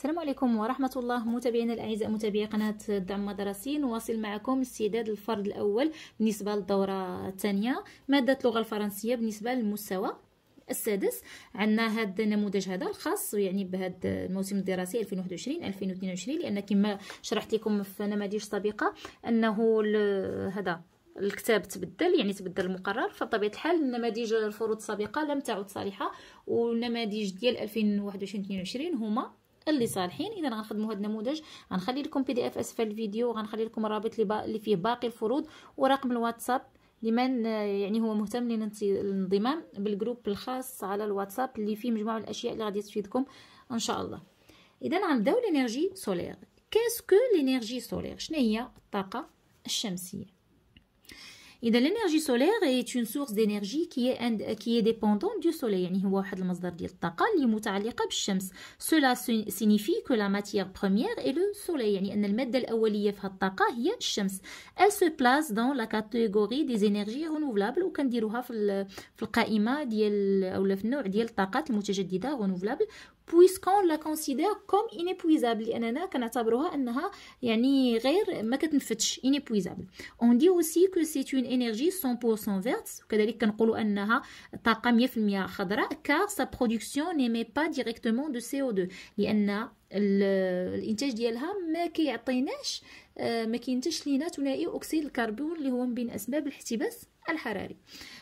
السلام عليكم ورحمة الله متابعينا الأعزاء متابعي قناة الدعم المدرسي نواصل معكم استعداد الفرد الأول بالنسبة للدورة الثانية مادة اللغة الفرنسية بالنسبة للمستوى السادس عندنا هذا النموذج هذا الخاص يعني بهذا الموسم الدراسي 2021 2022 لان كما شرحت لكم في نماذج سابقه انه هذا الكتاب تبدل يعني تبدل المقرر فبطبيعه الحال النماذج الفروض السابقه لم تعد صالحه والنماذج ديال 2021 22 هما اللي صالحين اذا غنخدموا هذا النموذج غنخلي لكم بي دي اف اسفل الفيديو وغنخلي لكم الرابط اللي فيه باقي الفروض ورقم الواتساب لمن يعني هو مهتم للانضمام بالجروب الخاص على الواتساب اللي فيه مجموعه من الاشياء اللي غادي تفيدكم ان شاء الله اذا غنبداو لينيرجي سولير كاسكو لينيرجي سولير شنو هي الطاقه الشمسيه اذا الانرجي سولير هي اون سورس دينيرجي كي كي ديبوندون دو سولي يعني هو واحد المصدر ديال الطاقه اللي متعلقه بالشمس سولا سينيفي كو لا ماتيير بروميير اي لو سولي يعني ان الماده الاوليه في الطاقه هي الشمس ال سو بلاس دون لا كاتيجوري دي انرجي رينوفلابل وكنديروها في في القائمه ديال اولا في النوع ديال الطاقات المتجدده رينوفلابل بويسكون لا كونسيدير كوم انيبويزابل لاننا كنعتبروها انها يعني غير ما كتنفدش انيبويزابل اون دي اوسي كو سي اون انرجي 100% فيرت وكذلك كنقولوا انها طاقه 100% خضراء كار سا برودكسيون نيمي با ديريكتومون دو سي او 2 لان الانتاج ديالها ما كيعطيناش ما كينتجش لينا ثنائي اكسيد الكربون اللي هو من بين اسباب الاحتباس الحراري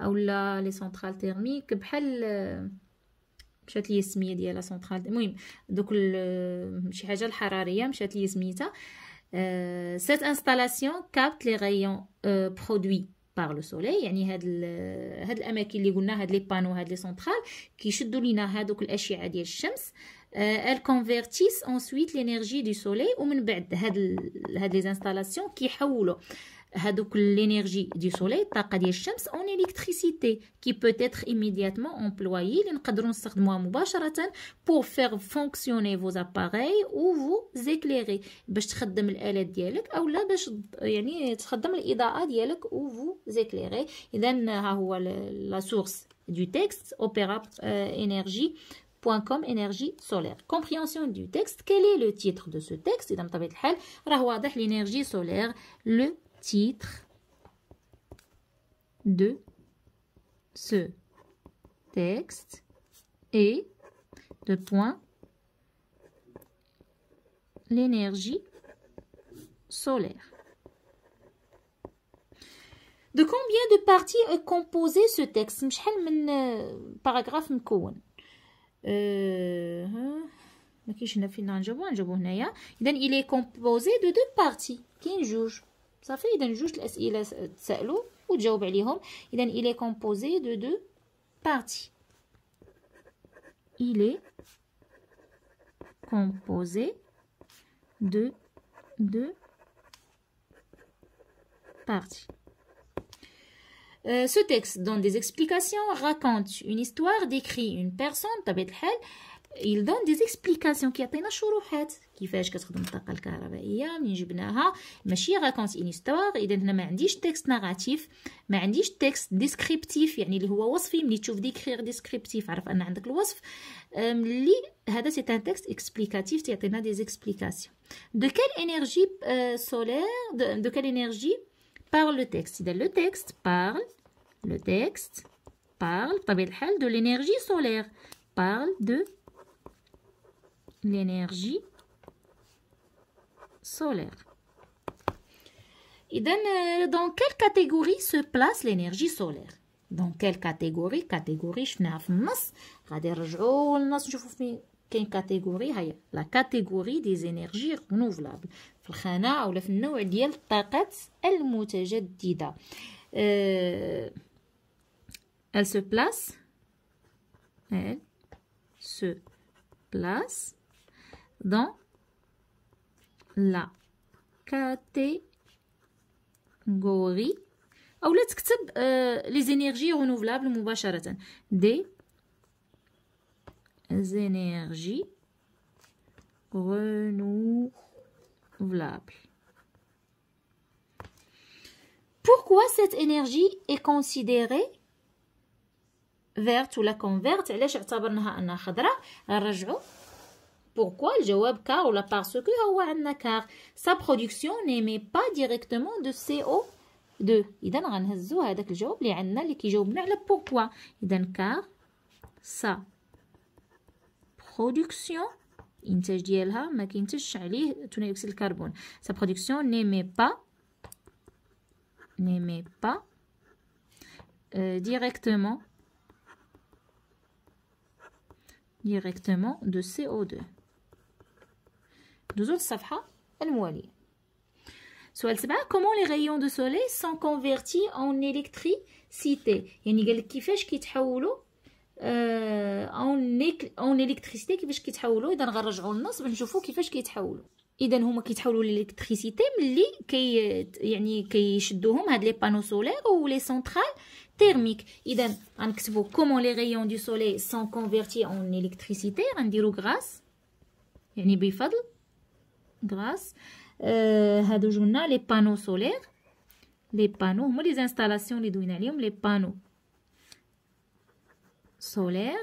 اولا لي سنترال تيرميك بحال آه، مشات لي السميه ديال لا سنترال المهم دوك آه، شي حاجه الحراريه مشات لي سميتها سيت انستالاسيون كابت لي غيون برودوي بار لو سولي يعني هاد آه، هاد الاماكن اللي قلنا هاد لي بانو هاد لي سنترال كيشدوا لينا هادوك الاشعه ديال الشمس ال كونفيرتيس سويت لينيرجي دو سولي ومن بعد هاد هاد لي انستالاسيون كيحولوا هذوك l'énergie du soleil الطاقه ديال الشمس électricité qui peut être immédiatement employée اللي نقدروا نستخدموها مباشره pour faire fonctionner vos appareils ou vous éclairer باش تخدم الالات ديالك اولا باش يعني تخدم الاضاءه ديالك ou vous éclairer اذا ها la source du texte opéra euh, énergie com énergie solaire. Compréhension du texte. Quel est le titre de ce texte L'énergie solaire, le titre de ce texte et de point l'énergie solaire. De combien de parties est composé ce texte euh, paragraphe il est composé de deux parties. Qui juge صافي اذا جوج الاسئله il est composé de deux parties il est composé de deux parties euh, ce texte donne des explications, raconte une histoire, décrit une personne, دون دي زيكسبليكاسيون كيعطينا شروحات كيفاش كتخدم الطاقه الكهربائيه منين جبناها ماشي راكونت ان استوار اذا هنا ما عنديش تكست ناراتيف ما عنديش تكست ديسكريبتيف يعني اللي هو وصفي ملي تشوف ديكرير ديسكريبتيف عرف ان عندك الوصف ملي هذا سي ان تكست اكسبليكاتيف تيعطينا دي زيكسبليكاسيون دو كال انرجي سولير دو كال انرجي parle لو texte اذا لو تكست parle لو texte parle بطبيعه الحال دو لينيرجي سولير parle de l'énergie solaire. Et euh, dans quelle catégorie se place l'énergie solaire Dans quelle catégorie Catégorie, je n'ai pas de nous je vous fais quelle catégorie La catégorie des énergies renouvelables. Flchana ou le fnou el diel taqats el euh, Elle se place. Elle se place dans la catégorie ou là euh, les énergies renouvelables des énergies renouvelables pourquoi cette énergie est considérée verte ou la converte علاش pourquoi الجواب كارولا parce que هو عندنا car sa production n'émet pas directement de CO2 اذا غنهزو هذاك الجواب اللي عندنا اللي كيجاوبنا على pourquoi اذا car sa production الانتاج ديالها ما كينتجش عليه ثاني اكسيد carbone. sa production n'émet pas n'émet pas euh, directement directement de CO2. Euh, ben autres savent comment les rayons du soleil sont convertis en électricité. Il y a qui en en électricité on va voir ils sont qui électricité les panneaux solaires ou les centrales thermiques. on va comment les rayons du soleil sont convertis en électricité. grâce grâce euh, à jour journal les panneaux solaires, les panneaux les installations des les panneaux solaires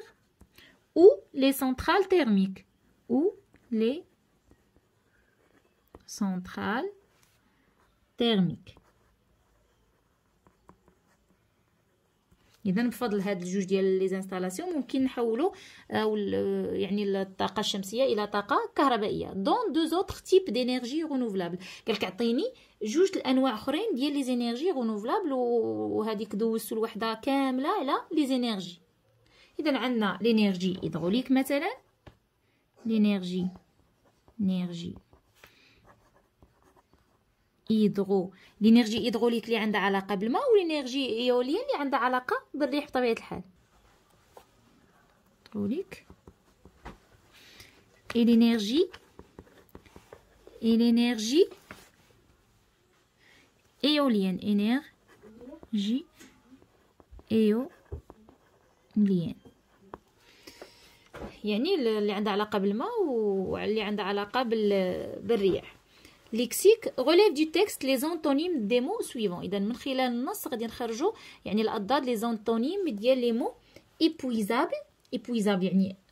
ou les centrales thermiques ou les centrales thermiques. اذا بفضل هاد الجوج ديال لي زانستالاسيون ممكن نحولوا آه، آه، يعني الطاقه الشمسيه الى طاقه كهربائيه دون دو زوتر تيب انرجي رينوفلابل قالك عطيني جوج الانواع اخرين ديال لي زينيرجي رينوفلابل وهذيك دوزتو الوحده كامله على لي زينيرجي اذا عندنا لينيرجي هيدروليك مثلا لينيرجي انرجي ايدغو لينيرجي ايدغوليك اللي عندها علاقه بالماء ولينيرجي ايوليه اللي عندها علاقه بالريح بطبيعه الحال hydraulique et l'énergie ايوليان l'énergie éolienne ايو ليان يعني اللي عندها علاقه بالماء واللي عندها علاقه بالرياح lexique relève du texte les antonymes des mots suivants. إذا من خلال النص غادي les antonymes ديال mots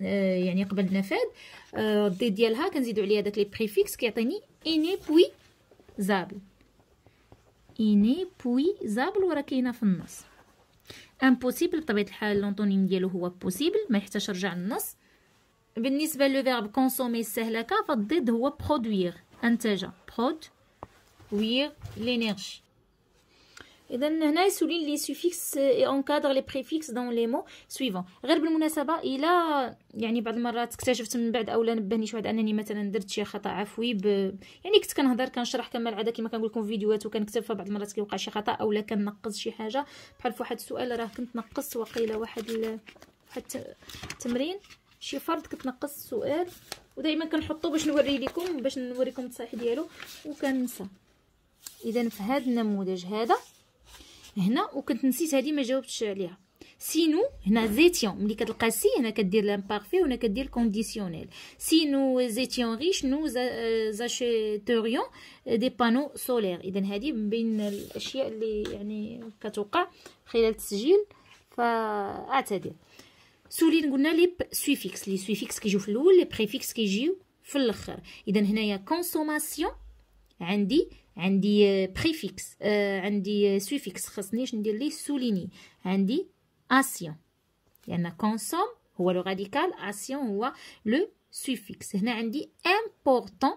يعني قبل نفاد الضد ديالها كنزيدوا عليها داك لي بريفيكس كيعطيني inépuisable inépuisable كاينه في النص impossible بطبيعه الحال de ديالو est possible ما pas y للنص بالنسبه لو فيرب كونسومي le كا فالضد هو produire أنتج برود ويغ لينيرجي اذا هنا يسولي لي سوفيكس اونكادر لي بريفيكس دون لي مو سويفون غير بالمناسبه الى يعني بعض المرات اكتشفت من بعد اولا نبهني شي واحد انني مثلا درت شي خطا عفوي ب... يعني كنت كنهضر كنشرح كما العاده كما كنقول لكم فيديوهات وكنكتب فبعض المرات كيوقع شي خطا اولا كنقص شي حاجه بحال في واحد السؤال راه كنت نقص وقيله واحد ال... واحد التمرين شي فرد كنت نقص السؤال ودائما كنحطو باش نوري لكم باش نوريكم التصحيح ديالو وكننسى اذا في هذا النموذج هذا هنا وكنت نسيت هذه ما جاوبتش عليها سينو هنا زيتيون ملي كتلقى سي هنا كدير لامبارفي وهنا كدير كونديسيونيل سينو زيتيون ريش نو زاشيتوريون دي بانو سولير اذا هذه من بين الاشياء اللي يعني كتوقع خلال التسجيل فاعتذر سولين قلنا لي سويفيكس لي سويفيكس كيجيو في الاول لي بريفيكس كيجيو في الاخر اذا هنايا كونسوماسيون عندي عندي بريفيكس آه،, آه عندي سويفيكس آه، خاصنيش ندير ليه سوليني عندي اسيون لان يعني كونسوم هو لو راديكال اسيون هو لو سويفيكس هنا عندي امبورطون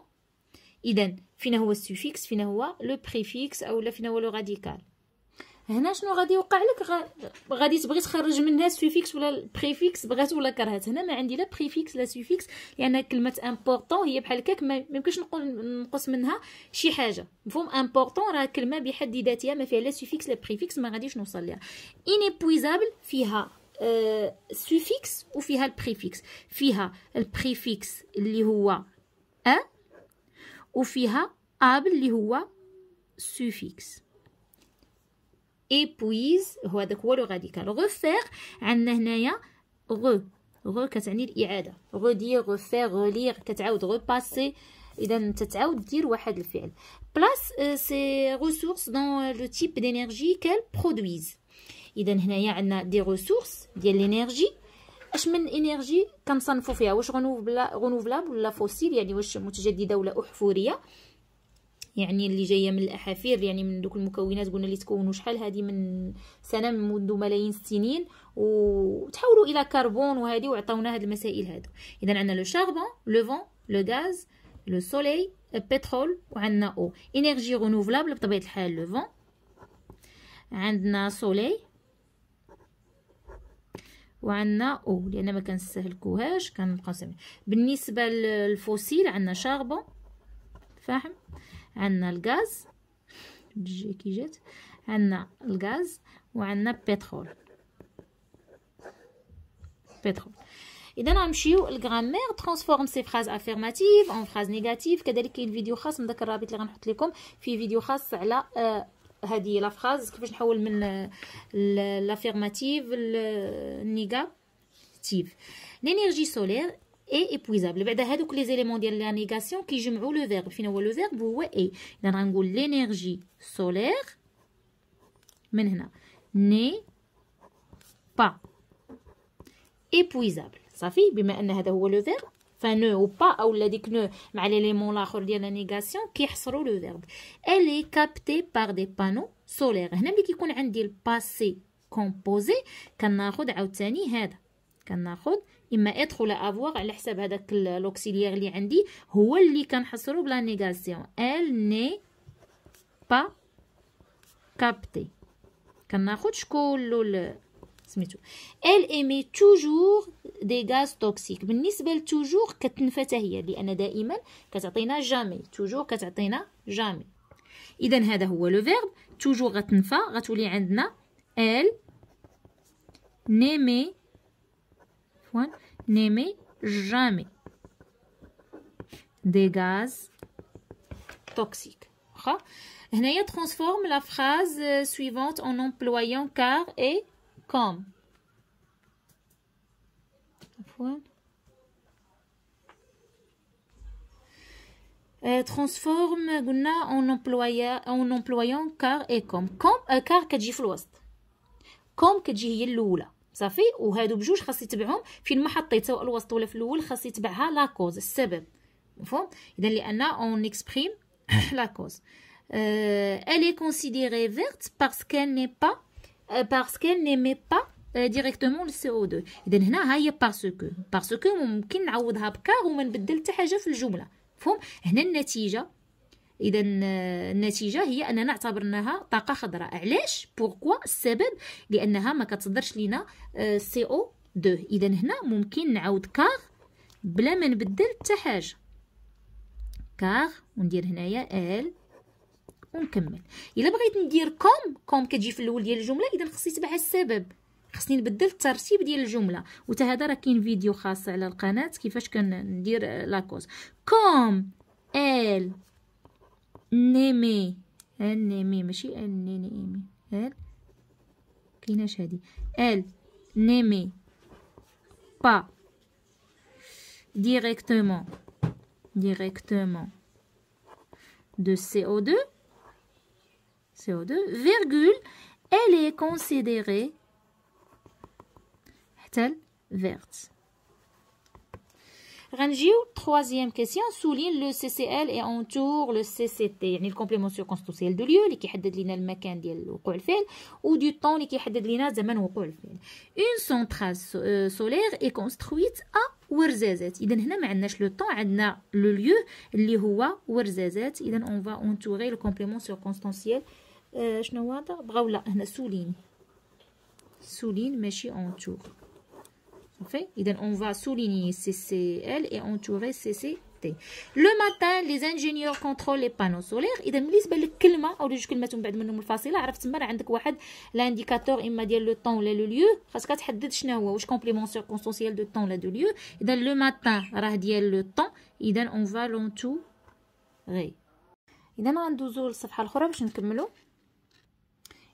اذا فينا هو السويفيكس فينا هو لو بريفيكس اولا فينا هو لو راديكال هنا شنو غادي يوقع لك غادي تبغي تخرج منها السوفيكس ولا البريفيكس بغات ولا كرهت هنا ما عندي لا بريفيكس لا سوفيكس لان يعني كلمه امبورطون هي بحال هكاك ما يمكنش نقول نقص منها شي حاجه مفهوم امبورطون راه كلمه بحد ذاتها ما فيها لا سوفيكس لا بريفيكس ما غاديش نوصل ليها انيبويزابل فيها السوفيكس آه، وفيها البريفيكس فيها البريفيكس اللي هو ان وفيها ابل اللي هو سوفيكس ايبويز هو داك هو لو راديكال غوفير عندنا هنايا غو غو كتعني الاعاده غودير غوفير غولير كتعاود غوباسي اذا تتعاود دير واحد الفعل بلاس سي ريسورس دون لو تيب دينيرجي كال برودويز اذا هنايا عندنا دي ريسورس ديال لينيرجي اش من انرجي كنصنفو فيها واش غنوفلا غنوفلا ولا فوسيل يعني واش متجدده ولا احفوريه يعني اللي جايه من الاحافير يعني من دوك المكونات قلنا اللي تكونوا شحال هذه من سنه منذ ملايين السنين وتحولوا الى كربون وهذه وعطاونا هذه المسائل هذو اذا عندنا لو شاربون لو فون لو غاز لو سولي البترول وعندنا او انرجي رينوفلابل بطبيعه الحال لو فون عندنا سولي وعندنا او لان ما كنسهلكوهاش كنبقاو بالنسبه للفوسيل عندنا شاربون فاهم عندنا الغاز جي كي جات عندنا الغاز وعندنا بترول بترول اذا غنمشيو للغرامير ترانسفورم سي فراز افيرماتيف اون فراز نيجاتيف كذلك كاين فيديو خاص من داك الرابط اللي غنحط لكم في فيديو خاص على آه، هذه لا فراز كيفاش نحول من لافيرماتيف للنيجاتيف لينيرجي سولير اي ايبويزابل بعدا هادوك لي زيليمون ديال لا نيغاسيون كيجمعوا لو فيرب فين هو لو فيرب هو اي اذا غنقول لينيرجي سولير من هنا ني با ايبويزابل صافي بما ان هذا هو لو فيرب فنو با اولا ديك نو مع ليليمون لاخر ديال لا نيغاسيون كيحصروا لو فيرب الي كابتي بار دي بانو سولير هنا ملي كيكون عندي الباسي كومبوزي كناخذ عاوتاني هذا كناخذ اما ادخل افواغ على حساب هذاك لوكسيليير اللي عندي هو اللي كنحصرو بلا نيغاسيون ال ني با كابتي كناخد كلو سميتو ال ايمي توجور دي غاز توكسيك بالنسبه لتوجور كتنفى هي لان دائما كتعطينا جامي توجور كتعطينا جامي اذا هذا هو لو فيرب توجور غتنفى غتولي عندنا ال نيمي N'aimer jamais des gaz toxiques. Hneya transforme la phrase euh, suivante en employant car et comme. Euh, transforme en, en employant car et comme. Comme, euh, car que j'ai الوسط. comme que j'ai الاولى صافي وهادو بجوج خاص يتبعهم فين ما حطيت سواء الوسط ولا في الاول خاص يتبعها لا كوز السبب مفهوم اذا لان اون اكسبريم لا كوز elle est considérée verte parce qu'elle n'est pas euh, parce qu'elle n'émet pas ديريكتومون للسي او 2 اذا هنا ها هي باسكو باسكو ممكن نعوضها بكار وما نبدل حتى حاجه في الجمله مفهوم هنا النتيجه اذا النتيجه هي اننا اعتبرناها طاقه خضراء علاش بوركوا السبب لانها ما كتصدرش لينا سي او 2 اذا هنا ممكن نعاود كار بلا ما نبدل حتى حاجه كار وندير هنايا ال ونكمل الا بغيت ندير كوم كوم كتجي في الاول ديال الجمله اذا خصني نتبع السبب خصني نبدل الترتيب ديال الجمله وتا هذا راه كاين فيديو خاص على القناه كيفاش كندير آه، لاكوز كوم ال انمي Elle ماشي Elle? ال كايناش هادي directement directement de CO2 CO2 virgule elle est considérée verte Rangio, troisième question, souligne le CCL et entoure le CCT, le complément circonstanciel du lieu qui a indiqué le lieu où il fait. Ou du temps qui a indiqué le temps où il fait. Une centrale euh, solaire est construite à Wersese. Donc, mais on n'a pas le temps, on a le lieu, qui est Wersese. Donc, on va entourer le complément circonstanciel. Qu'est-ce que je veux dire Brouhaha, ici, souligne. mais mèche, entoure. Okay? Donc, on va souligner CCL et entourer CCT. Le matin, les ingénieurs contrôlent les panneaux solaires. Et donc, l'isbelle ou les kilma, on va dire que le matin, on l'indicateur, il m'a dit le temps, le lieu. Parce que c'est un chenawa, ou je complément de temps, le lieu. le matin, on le temps. On va donc, on va l'entourer. Et donc, on va l'entourer.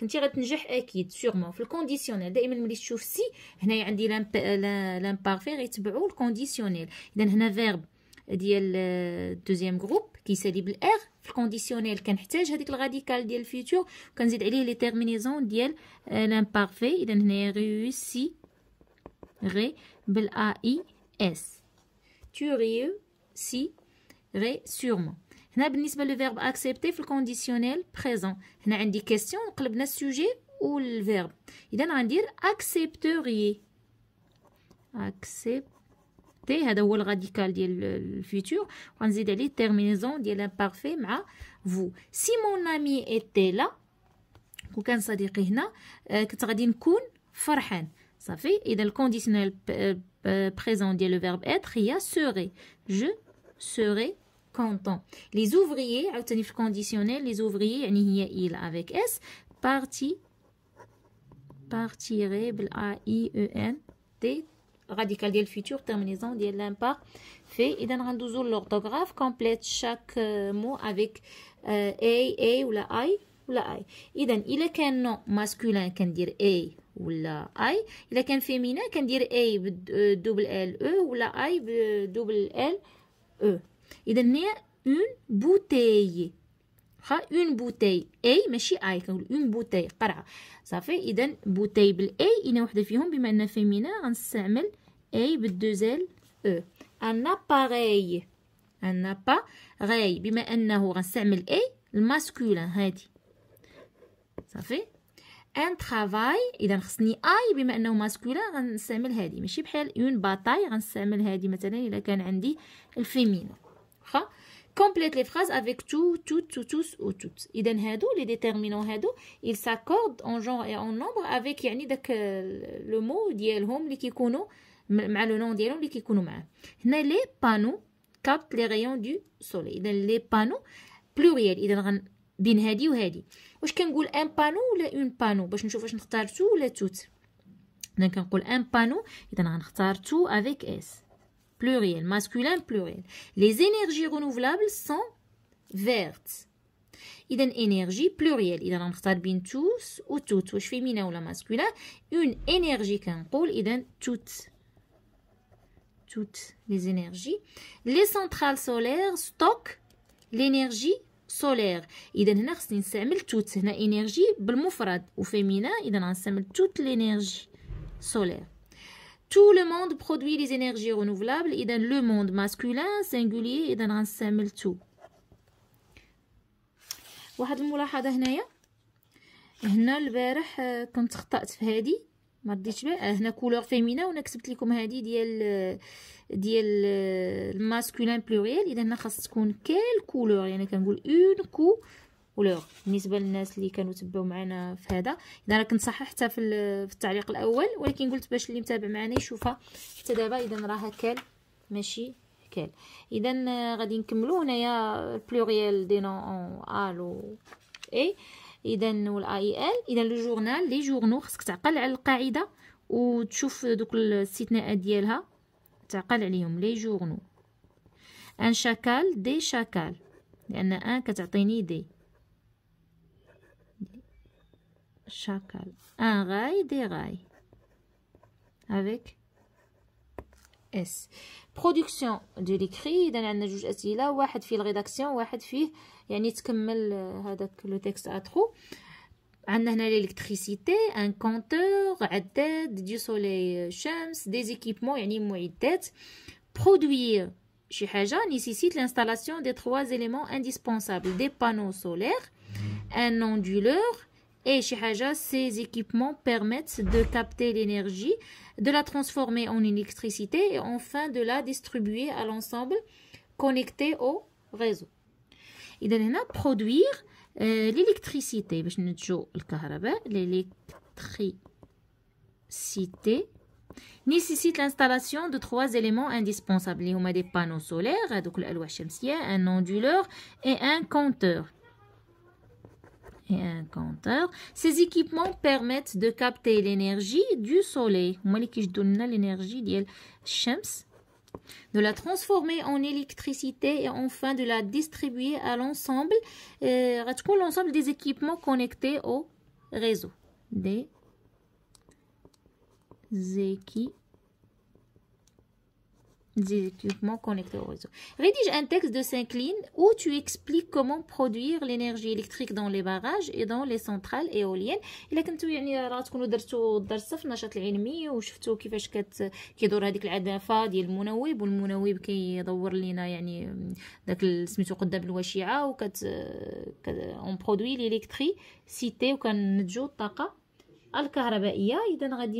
كنتي غتنجح اكيد سيغمون في الكونديسيونيل دائما ملي تشوف سي هنايا عندي لامبارفي غيتبعو الكونديسيونيل اذا هنا فيرب ديال الدوزيام جروب كيسالي بالار في الكونديسيونيل كنحتاج هذيك الراديكال ديال الفيوتور كنزيد عليه لي تيرمينيزون ديال آه، لامبارفي اذا هنايا ريوسي غي بالاي اس تو ريوسي غي سيغمون Nous avons le verbe accepter dans le conditionnel présent. Nous avons une question sur le sujet ou le verbe. Nous avons dit accepteriez. Accepter, c'est le radical du futur. Nous avons dit terminaison, du parfait ma vous. Si mon ami était là, Vous avons dit que nous avons dit que nous avons fait. Ça fait, le conditionnel euh, présent du verbe être, il y serait. Je serais canton. Les ouvriers, le conditionnel, les ouvriers, il avec S, parti, partirait, A, I, E, N, T, radical le futur, terminaison de l'impact fait. Et dans l'orthographe complète chaque euh, mot avec euh, A, A ou la I ou la I. Et il est qu'un nom masculin, qu'on dire A ou la I. Il est qu'un féminin, qu'on dire A euh, double L E ou la I double L E. اذا هنا اون بوتاي واخا اون بوتاي اي ماشي اي كنقول اون بوتاي قرعه صافي اذا بوتاي بالاي اين وحده فيهم بما ان فيمينا غنستعمل اي بالدوزيل او ان اباري ان اباري بما انه غنستعمل اي الماسكولين هادي صافي ان ترافاي اذا خصني اي بما انه ماسكولين غنستعمل هادي ماشي بحال اون باتاي غنستعمل هادي مثلا الا كان عندي الفيمينا Complète les phrases avec tout, tout, tout, tous ou toutes. Iden hado, les déterminants ils s'accordent en genre et en nombre avec euh, le mot ديالهم اللي كيكونوا le nom dielhom اللي كيكونوا معاه. les panneaux captent les rayons du soleil. les panneaux pluriel. Iden panneau هادي وهادي. واش كنقول ان بانو ولا اون بانو باش نشوف واش نختار تو ولا avec pluriel, masculin pluriel. Les énergies renouvelables sont vertes. donne énergie pluriel إذا غنختار بين tous ou toutes ou ou ou Une une énergie كنقول donne toutes toutes les énergies les centrales solaires stockent l'énergie solaire إذا هنا خصني ensemble toutes une énergie féminin, وفيمينا إذا ensemble toute l'énergie solaire tout le monde produit les énergies renouvelables et dans le monde masculin singulier et dans ensemble tout واحد الملاحظه هنايا هنا البارح آه، كنت خطات في هذه ما رديتش بها آه، هنا كولور فيمينا وانا كتبت لكم هذه ديال آه، ديال الماسكولين بلوريال اذا هنا خاص تكون كال كولور يعني كنقول اون كو ولوغ بالنسبه للناس اللي كانوا تبعوا معنا في هذا اذا انا كنت صححتها حتى في, التعليق الاول ولكن قلت باش اللي متابع معنا يشوفها حتى دابا اذا راها كال ماشي كال اذا غادي نكملو هنايا البلوريال دي نون ال و اي اذا والاي ال اذا لو جورنال لي جورنو خصك تعقل على القاعده وتشوف دوك الاستثناءات ديالها تعقل عليهم لي جورنو ان شاكال دي شاكال لان ان كتعطيني دي chacal. Un rail, des rails. Avec S. Production de l'écrit, on a un un un rédaction, euh, le texte On a l'électricité, un compteur, du soleil, euh, des équipements, produire chez Haja nécessite l'installation des trois éléments indispensables. Des panneaux solaires, un onduleur, et chez ces équipements permettent de capter l'énergie, de la transformer en électricité et enfin de la distribuer à l'ensemble connecté au réseau. Et هنا produire euh, l'électricité l'électricité nécessite l'installation de trois éléments indispensables. Il y a des panneaux solaires, donc un onduleur et un compteur et un compteur. Ces équipements permettent de capter l'énergie du soleil, l'énergie de champs, de la transformer en électricité et enfin de la distribuer à l'ensemble euh, l'ensemble des équipements connectés au réseau des équipements des équipements connectés au réseau. Rédige un texte de Syncline où tu expliques comment produire l'énergie électrique dans les barrages et dans les centrales éoliennes. إلا كنتو يعني راه تكونوا درتو الدرس في النشاط العلمي وشفتوا كيفاش كت كيدور هذيك العدافه ديال المنوب والمنوب كيدور لينا يعني داك سميتو قدام الواشعه وكت اون برودوي ليليكتريسيتي وكنتجو الطاقه الكهربائيه اذا غادي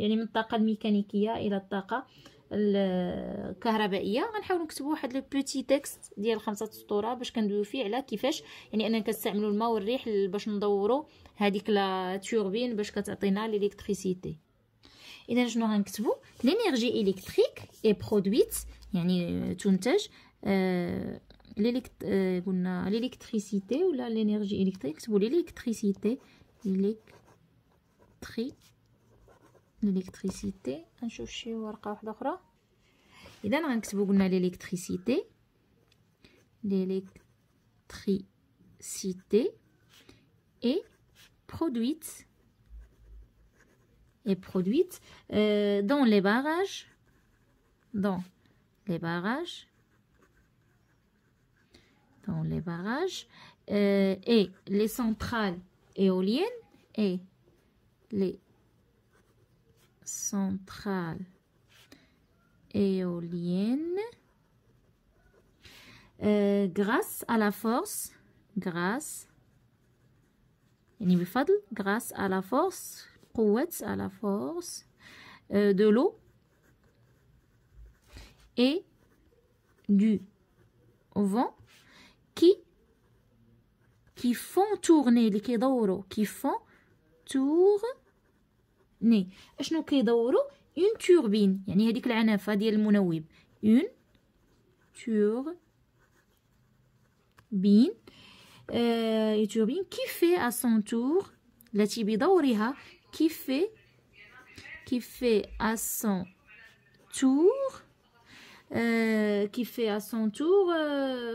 يعني من الطاقه الميكانيكيه الى الطاقه الكهربائيه غنحاول نكتبوا واحد لو بوتي تيكست ديال خمسه سطور باش كندويو فيه على كيفاش يعني اننا كنستعملوا الماء والريح باش ندوروا هذيك لا توربين باش كتعطينا ليليكتريسيتي اذا شنو غنكتبوا لينيرجي الكتريك اي برودويت يعني تنتج آه ليليكت آه، قلنا ليليكتريسيتي ولا لينيرجي الكتريك كتبوا ليليكتريسيتي ليليكتريك l'électricité غنشوف شي ورقه واحده اخرى اذا غنكتبوا قلنا l'électricité l'électricité est produite est produite euh, dans les barrages dans les barrages dans les barrages euh, et les centrales éoliennes et les centrale éolienne euh, grâce à la force grâce grâce à la force à la force euh, de l'eau et du vent qui qui font tourner les qui font tour ني اشنو كيدوروا اون توربين يعني هذيك العنافه ديال المنوب اون تور بين اي توربين كيفي ا سون تور التي بدورها كيفي كيفي ا سون تور آه كيفي ا سون تور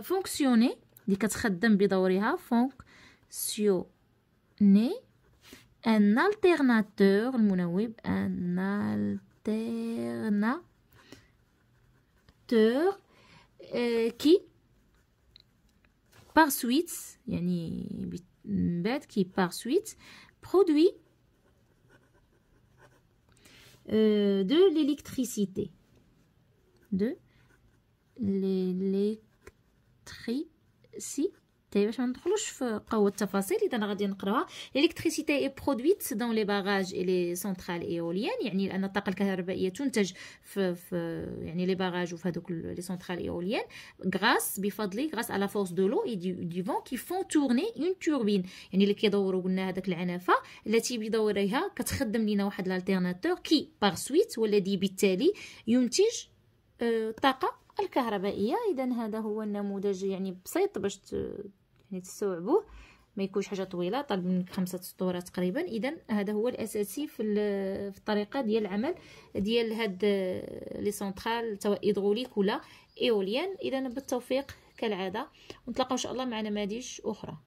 فونكسيوني اللي كتخدم بدورها فونكسيوني un alternateur un alternateur euh, qui par suite ni bête qui par suite produit euh, de l'électricité de l'électricité طيب باش ما ندخلوش في قوه التفاصيل اذا غادي نقراوها الكتريسيتي اي برودويت دون لي باغاج اي لي سنترال ايوليان يعني ان الطاقه الكهربائيه تنتج في, في يعني لي باغاج وفي هذوك لي سنترال ايوليان غراس بفضل غراس على فورس دو لو اي دي فون كي فون تورني اون توربين يعني اللي كيدوروا قلنا هذاك العنافه التي بدورها كتخدم لينا واحد الالتيرناتور كي بار سويت ولا دي بالتالي ينتج آه، طاقه الكهربائيه اذا هذا هو النموذج يعني بسيط باش يعني تستوعبوه ما يكونش حاجه طويله طالب منك خمسة سطور تقريبا اذا هذا هو الاساسي في الطريقه ديال العمل ديال هاد آه، لي سونترال سواء هيدروليك ولا ايوليان اذا بالتوفيق كالعاده ونتلاقاو ان شاء الله مع نماذج اخرى